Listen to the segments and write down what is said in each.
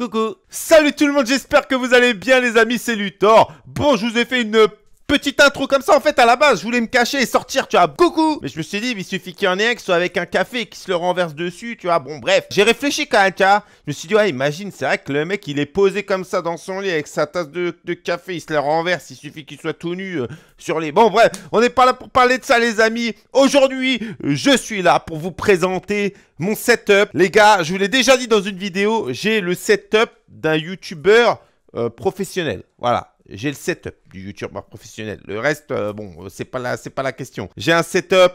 Coucou Salut tout le monde, j'espère que vous allez bien les amis, c'est Luthor. Bon, je vous ai fait une petite intro comme ça, en fait, à la base, je voulais me cacher et sortir, tu vois, coucou Mais je me suis dit, il suffit qu'il y en ait un qui soit avec un café et qui se le renverse dessus, tu vois, bon, bref. J'ai réfléchi quand même, tu vois. Je me suis dit, ouais, imagine, c'est vrai que le mec, il est posé comme ça dans son lit avec sa tasse de, café, il se le renverse, il suffit qu'il soit tout nu euh, sur les... Bon, bref, on n'est pas là pour parler de ça, les amis. Aujourd'hui, je suis là pour vous présenter mon setup. Les gars, je vous l'ai déjà dit dans une vidéo, j'ai le setup d'un youtubeur euh, professionnel. Voilà. J'ai le setup du youtubeur professionnel. Le reste, euh, bon, euh, c'est pas la, c'est pas la question. J'ai un setup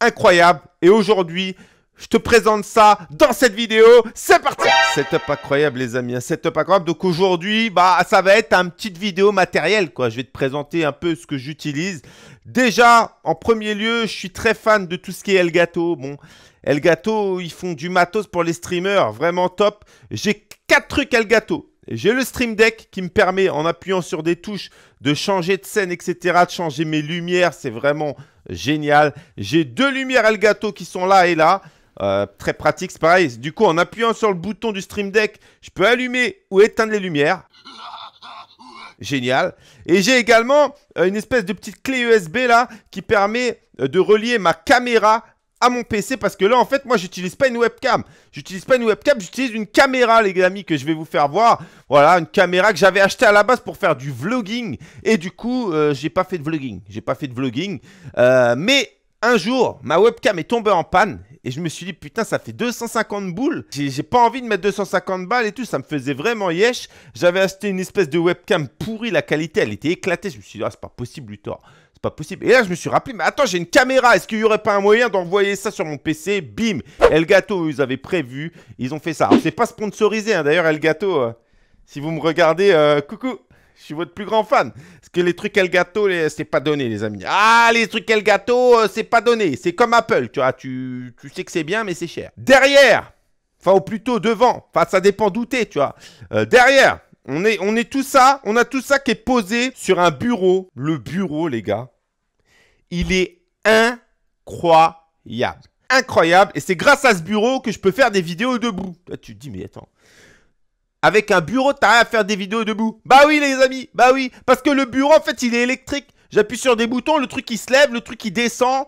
incroyable et aujourd'hui, je te présente ça dans cette vidéo. C'est parti Setup incroyable les amis, un setup incroyable. Donc aujourd'hui, bah ça va être une petite vidéo matérielle quoi. Je vais te présenter un peu ce que j'utilise. Déjà, en premier lieu, je suis très fan de tout ce qui est Elgato. Bon, Elgato, ils font du matos pour les streamers, vraiment top. J'ai quatre trucs Elgato. J'ai le Stream Deck qui me permet, en appuyant sur des touches, de changer de scène, etc., de changer mes lumières. C'est vraiment génial. J'ai deux lumières Elgato qui sont là et là. Euh, très pratique, c'est pareil. Du coup, en appuyant sur le bouton du Stream Deck, je peux allumer ou éteindre les lumières. Génial. Et j'ai également euh, une espèce de petite clé USB là qui permet euh, de relier ma caméra à mon PC parce que là en fait moi j'utilise pas une webcam j'utilise pas une webcam j'utilise une caméra les amis que je vais vous faire voir voilà une caméra que j'avais acheté à la base pour faire du vlogging et du coup euh, j'ai pas fait de vlogging j'ai pas fait de vlogging euh, mais un jour ma webcam est tombée en panne et je me suis dit putain ça fait 250 boules j'ai pas envie de mettre 250 balles et tout ça me faisait vraiment yesh j'avais acheté une espèce de webcam pourrie la qualité elle était éclatée je me suis dit ah, c'est pas possible Luthor pas possible. Et là, je me suis rappelé, mais attends, j'ai une caméra. Est-ce qu'il y aurait pas un moyen d'envoyer ça sur mon PC Bim Elgato, ils avaient prévu. Ils ont fait ça. C'est pas sponsorisé. Hein. D'ailleurs, Elgato, euh, si vous me regardez, euh, coucou. Je suis votre plus grand fan. Parce que les trucs Elgato, c'est pas donné, les amis. Ah, les trucs Elgato, euh, c'est pas donné. C'est comme Apple, tu vois. Tu, tu sais que c'est bien, mais c'est cher. Derrière, enfin, ou plutôt devant, enfin, ça dépend d'où t'es, tu vois. derrière, on est, on est tout ça, on a tout ça qui est posé sur un bureau. Le bureau, les gars, il est incroyable. Incroyable. Et c'est grâce à ce bureau que je peux faire des vidéos debout. tu te dis, mais attends. Avec un bureau, t'as rien à faire des vidéos debout. Bah oui, les amis, bah oui. Parce que le bureau, en fait, il est électrique. J'appuie sur des boutons, le truc il se lève, le truc il descend.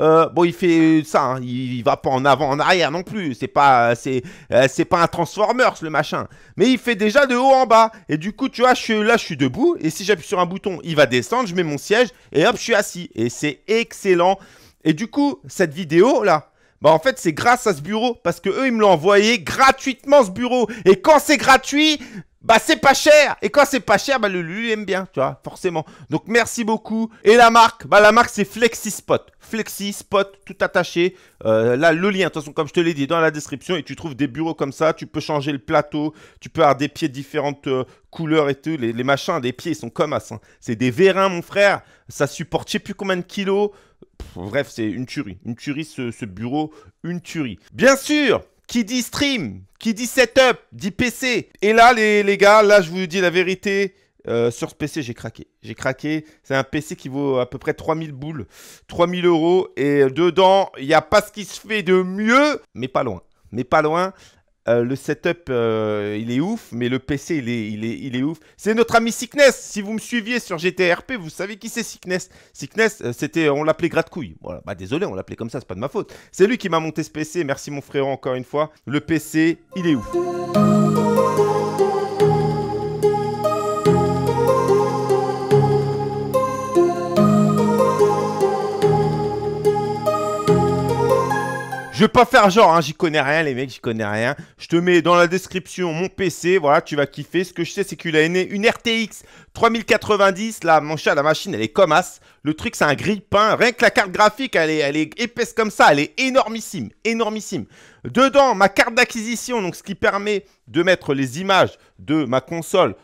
Euh, bon, il fait ça, hein. il, va pas en avant, en arrière non plus. C'est pas, c'est, euh, c'est pas un Transformers le machin. Mais il fait déjà de haut en bas. Et du coup, tu vois, je, là, je suis debout. Et si j'appuie sur un bouton, il va descendre. Je mets mon siège et hop, je suis assis. Et c'est excellent. Et du coup, cette vidéo là, bah en fait c'est grâce à ce bureau parce que eux ils me l'ont envoyé gratuitement ce bureau. Et quand c'est gratuit, bah c'est pas cher. Et quand c'est pas cher, bah le lui aime bien, tu vois, forcément. Donc merci beaucoup. Et la marque, bah la marque c'est FlexiSpot. FlexiSpot, tout attaché. Euh, là, le lien, de toute façon, comme je te l'ai dit, dans la description, et tu trouves des bureaux comme ça, tu peux changer le plateau, tu peux avoir des pieds de différentes euh, couleurs et tout. Les, machins, des pieds, ils sont comme ça. Hein. C'est des vérins, mon frère. Ça supporte je sais plus combien de kilos. bref, c'est une tuerie. Une tuerie, ce, ce bureau, une tuerie. Bien sûr qui dit stream, qui dit setup, dit PC. Et là, les, gars, là, je vous dis la vérité. Euh, sur ce PC, j'ai craqué. J'ai craqué. C'est un PC qui vaut à peu près 3000 boules, 3000 euros. Et dedans, il n'y a pas ce qui se fait de mieux, mais pas loin. Mais pas loin. Euh, le setup, euh, il est ouf, mais le PC, il est, il est, ouf. C'est notre ami Sickness. Si vous me suiviez sur GTRP, vous savez qui c'est Sickness. Sickness, euh, c'était, on l'appelait gratte-couille. Voilà. Bah, désolé, on l'appelait comme ça, c'est pas de ma faute. C'est lui qui m'a monté ce PC. Merci, mon frère, encore une fois. Le PC, il est ouf. pas faire genre, hein, j'y connais rien, les mecs, j'y connais rien. Je te mets dans la description mon PC, voilà, tu vas kiffer. Ce que je sais, c'est qu'il a une RTX 3090. Là, mon chat, la machine, elle est comme as. Le truc, c'est un grille-pain. Rien que la carte graphique, elle est, elle est épaisse comme ça, elle est énormissime, énormissime. Dedans, ma carte d'acquisition, donc ce qui permet de mettre les images de ma console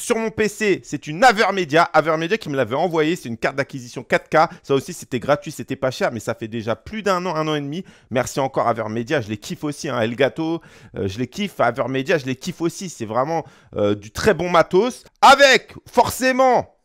sur mon PC, c'est une Avermedia. Avermedia qui me l'avait envoyé. C'est une carte d'acquisition 4K. Ça aussi, c'était gratuit, c'était pas cher, mais ça fait déjà plus d'un an, un an et demi. Merci encore Avermedia. Je les kiffe aussi. Hein. Elgato, euh, je les kiffe. Avermedia, je les kiffe aussi. C'est vraiment euh, du très bon matos. Avec, forcément,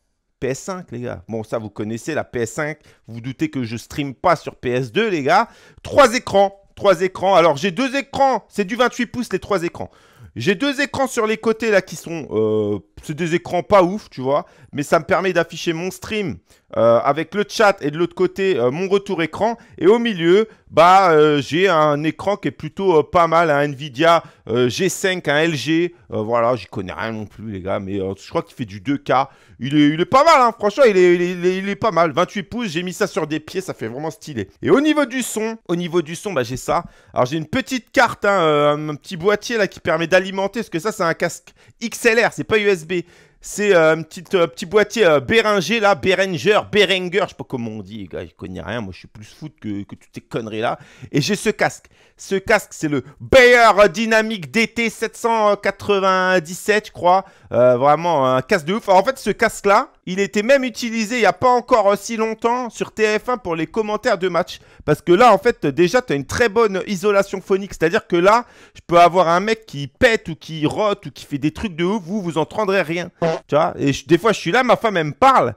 PS5, les gars. Bon, ça, vous connaissez la PS5. Vous, vous doutez que je stream pas sur PS2, les gars. Trois écrans. Trois écrans. Alors, j'ai deux écrans. C'est du 28 pouces, les trois écrans. J'ai deux écrans sur les côtés là qui sont... Euh, c'est des écrans pas ouf, tu vois. Mais ça me permet d'afficher mon stream euh, avec le chat et de l'autre côté euh, mon retour écran. Et au milieu, bah, euh, j'ai un écran qui est plutôt pas mal, un Nvidia G5, un LG. voilà, j'y connais rien non plus les gars, mais je crois qu'il fait du 2K. Il est, pas mal, franchement, il est, il, est, pas mal. 28 hein, pouces, j'ai mis ça sur des pieds, ça fait vraiment stylé. Et au niveau du son, au niveau du son, bah, j'ai ça. Alors j'ai une petite carte, hein, un, petit boîtier là qui permet d'alimenter, parce que ça c'est un casque XLR, c'est pas USB. C'est euh, un petit, euh, petit boîtier euh, béringer là, béranger Berenger, je sais pas comment on dit, les gars, je connais rien, moi je suis plus foot que, que toutes ces conneries là. Et j'ai ce casque. Ce casque, c'est le Bayer Dynamic DT 797, je crois. vraiment un casque de ouf. en fait, ce casque là, il était même utilisé il n'y a pas encore si longtemps sur TF1 pour les commentaires de match. Parce que là, en fait, déjà, tu as une très bonne isolation phonique. C'est-à-dire que là, je peux avoir un mec qui pète ou qui rote ou qui fait des trucs de ouf, vous, vous entendrez rien. Tu vois Et des fois, je suis là, ma femme, elle me parle.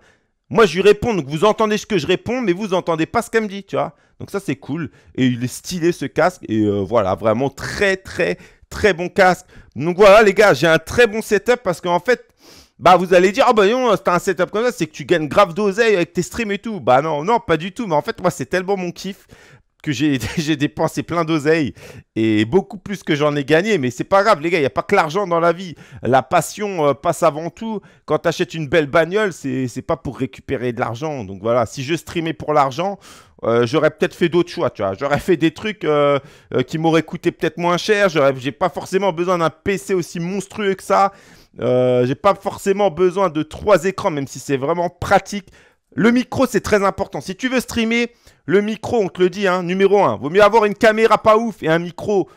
Moi, je lui réponds, donc vous entendez ce que je réponds, mais vous entendez pas ce qu'elle me dit, tu vois. Donc ça, c'est cool. Et il est stylé ce casque. Et euh, voilà, vraiment très, très, très bon casque. Donc voilà, les gars, j'ai un très bon setup parce qu'en fait, bah vous allez dire, oh, bah non, c'est un setup comme ça, c'est que tu gagnes grave d'oseille avec tes streams et tout. Bah non, non, pas du tout. Mais en fait, moi, c'est tellement mon kiff que j'ai dépensé plein d'oseilles et beaucoup plus que j'en ai gagné. Mais c'est pas grave, les gars, il n'y a pas que l'argent dans la vie. La passion euh, passe avant tout. Quand tu achètes une belle bagnole, c'est pas pour récupérer de l'argent. Donc voilà, si je streamais pour l'argent, euh, j'aurais peut-être fait d'autres choix, tu J'aurais fait des trucs euh, qui m'auraient coûté peut-être moins cher. J'ai pas forcément besoin d'un PC aussi monstrueux que ça. j'ai pas forcément besoin de trois écrans, même si c'est vraiment pratique le micro, c'est très important. Si tu veux streamer, le micro, on te le dit, hein, numéro 1. Vaut mieux avoir une caméra pas ouf et un micro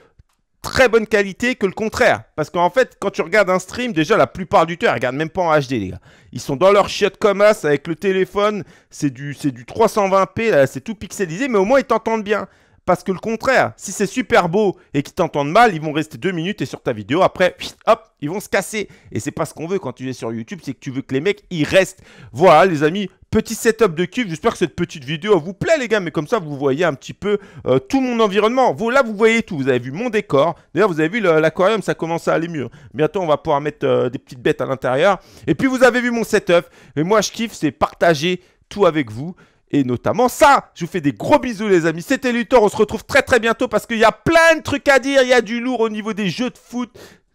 très bonne qualité que le contraire. Parce qu'en fait, quand tu regardes un stream, déjà la plupart du temps, ils regardent même pas en HD, les gars. Ils sont dans leur chiotte comme as avec le téléphone. C'est du, du 320p, c'est tout pixelisé, mais au moins ils t'entendent bien. Parce que le contraire, si c'est super beau et qu'ils t'entendent mal, ils vont rester deux minutes et sur ta vidéo, après, hop, ils vont se casser. Et c'est pas ce qu'on veut quand tu es sur YouTube, c'est que tu veux que les mecs, ils restent. Voilà, les amis, Petit setup de cube. j'espère que cette petite vidéo vous plaît les gars, mais comme ça vous voyez un petit peu euh, tout mon environnement. Vous, là vous voyez tout, vous avez vu mon décor, d'ailleurs vous avez vu l'aquarium, ça commence à aller mieux. Bientôt on va pouvoir mettre euh, des petites bêtes à l'intérieur. Et puis vous avez vu mon setup, Mais moi je kiffe, c'est partager tout avec vous et notamment ça. Je vous fais des gros bisous les amis. C'était Luthor, on se retrouve très très bientôt parce qu'il y a plein de trucs à dire, il y a du lourd au niveau des jeux de foot.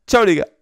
Ciao les gars.